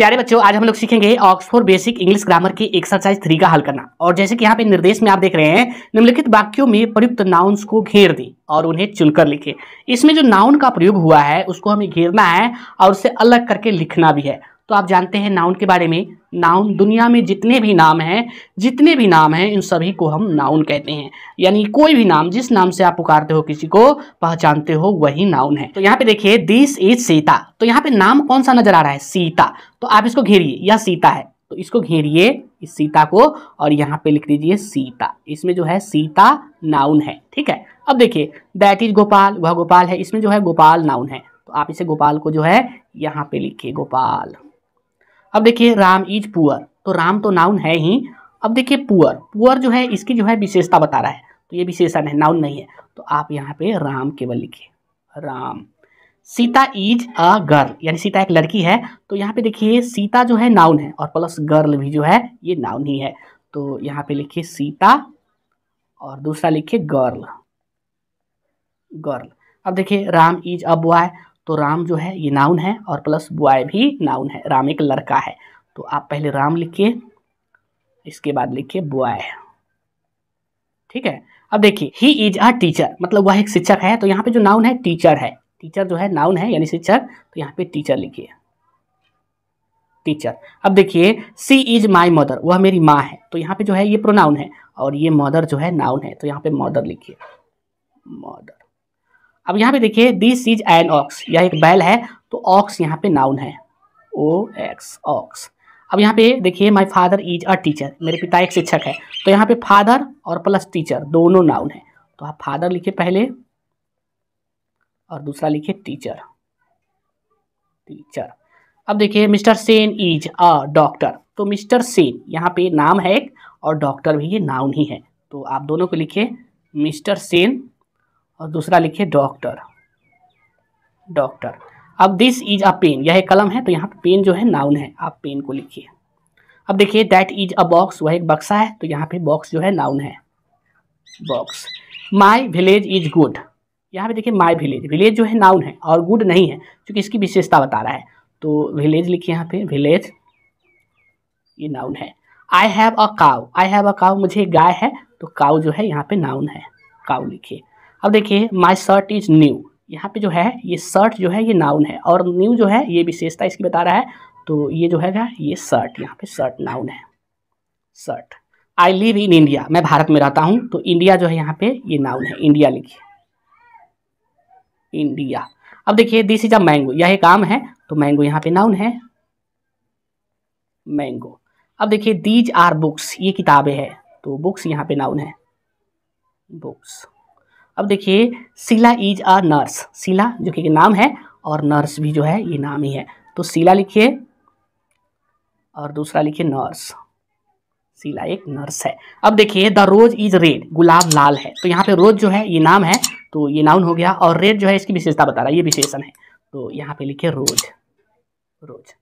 प्यारे बच्चों आज हम लोग सीखेंगे ऑक्सफोर्ड बेसिक इंग्लिश ग्रामर की एक्सरसाइज थ्री का हल करना और जैसे कि यहाँ पे निर्देश में आप देख रहे हैं निम्नलिखित वाक्यों में प्रयुक्त नाउन्स को घेर दें और उन्हें चुनकर लिखें इसमें जो नाउन का प्रयोग हुआ है उसको हमें घेरना है और उसे अलग करके लिखना भी है तो आप जानते हैं नाउन के बारे में नाउन दुनिया में जितने भी नाम हैं जितने भी नाम हैं इन सभी को हम नाउन कहते हैं यानी कोई भी नाम जिस नाम से आप पुकारते हो किसी को पहचानते हो वही नाउन है तो यहाँ पे देखिए दिस इज सीता तो यहाँ पे नाम कौन सा नजर आ रहा है सीता तो आप इसको घेरिए यह सीता है तो इसको घेरिए इस सीता को और यहाँ पे लिख दीजिए सीता इसमें जो है सीता नाउन है ठीक है अब देखिए दैट इज गोपाल वह गोपाल है इसमें जो है गोपाल नाउन है तो आप इसे गोपाल को जो है यहाँ पे लिखिए गोपाल अब देखिए राम इज पुअर तो राम तो नाउन है ही अब देखिए पुअर पुअर जो है इसकी जो है विशेषता बता रहा है तो ये विशेषण है नाउन नहीं है तो आप यहाँ पे राम केवल लिखिए Ram Sita is a girl यानी सीता एक लड़की है तो यहाँ पे देखिए सीता जो है नाउन है और प्लस गर्ल भी जो है ये नाउन ही है तो यहाँ पे लिखिए सीता और दूसरा लिखिए गर्ल गर्ल अब देखिए राम इज अ बॉय तो राम जो है ये नाउन है और प्लस बॉय भी नाउन है राम एक लड़का है तो आप पहले राम लिखिए इसके बाद लिखिए बॉय ठीक है अब देखिए ही इज अ टीचर मतलब वह एक शिक्षक है तो यहाँ पे जो नाउन है टीचर है टीचर जो है नाउन है यानी शिक्षक तो यहाँ पे टीचर लिखिए टीचर अब देखिए सी इज माई मदर वह मेरी माँ है तो यहाँ पे जो है ये प्रोनाउन है और ये मदर जो है नाउन है तो यहाँ पे मदर लिखिए मदर अब यहाँ पे देखिए दिस इज एन ऑक्स यह एक बैल है तो ऑक्स यहाँ पे नाउन है ओ एक्स ऑक्स अब यहाँ पे देखिए my father is a teacher मेरे पिता एक शिक्षक है तो यहाँ पे फादर और प्लस टीचर दोनों नाउन है तो आप फादर लिखे पहले और दूसरा लिखे टीचर टीचर अब देखिए mister Sen is a doctor तो मिस्टर सेन यहाँ पे नाम है एक और डॉक्टर भी ये नाउन ही है तो आप दोनों को लिखे मिस्टर सेन और दूसरा लिखिए डॉक्टर डॉक्टर अब दिस इज अ पेन यह कलम है तो यहाँ पे पेन जो है नाउन है आप पेन को लिखिए अब देखिए दैट इज अ बॉक्स वह एक बक्सा है तो यहाँ पे बॉक्स जो है नाउन है box my village is good यहाँ पे देखिए माई विलेज विलेज जो है नाउन है और गुड नहीं है क्योंकि इसकी विशेषता बता रहा है तो विलेज लिखिए यहाँ पे विलेज ये नाउन है I have a cow I have a cow मुझे गाय है तो काउ जो है यहाँ पे नाउन है काउ लिखिए अब देखिए माई शर्ट इज़ न्यू यहाँ पे जो है ये शर्ट जो है ये नाउन है और न्यू जो है ये विशेषता इसकी बता रहा है तो ये जो है ये शर्ट यहाँ पे शर्ट नाउन है shirt I live in India मैं भारत में रहता हूँ तो इंडिया जो है यहाँ पे ये नाउन है इंडिया लिखिए इंडिया अब देखिए दिस इज अ मैंगो यह एक आम है तो मैंगो यहाँ पे नाउन है मैंगो अब देखिए दीज आर बुक्स ये किताबें हैं तो बुक्स यहाँ पे नाउन है बुक्स अब देखिए सीला इज आ नर्स सीला जो कि नाम है और नर्स भी जो है ये नाम ही है तो शीला लिखिए और दूसरा लिखिए नर्स शीला एक नर्स है अब देखिए द रोज इज रेड गुलाब लाल है तो यहाँ पे रोज जो है ये नाम है तो ये नाउन हो गया और रेड जो है इसकी विशेषता बता रहा है ये विशेषण है तो यहाँ पे लिखिए रोज रोज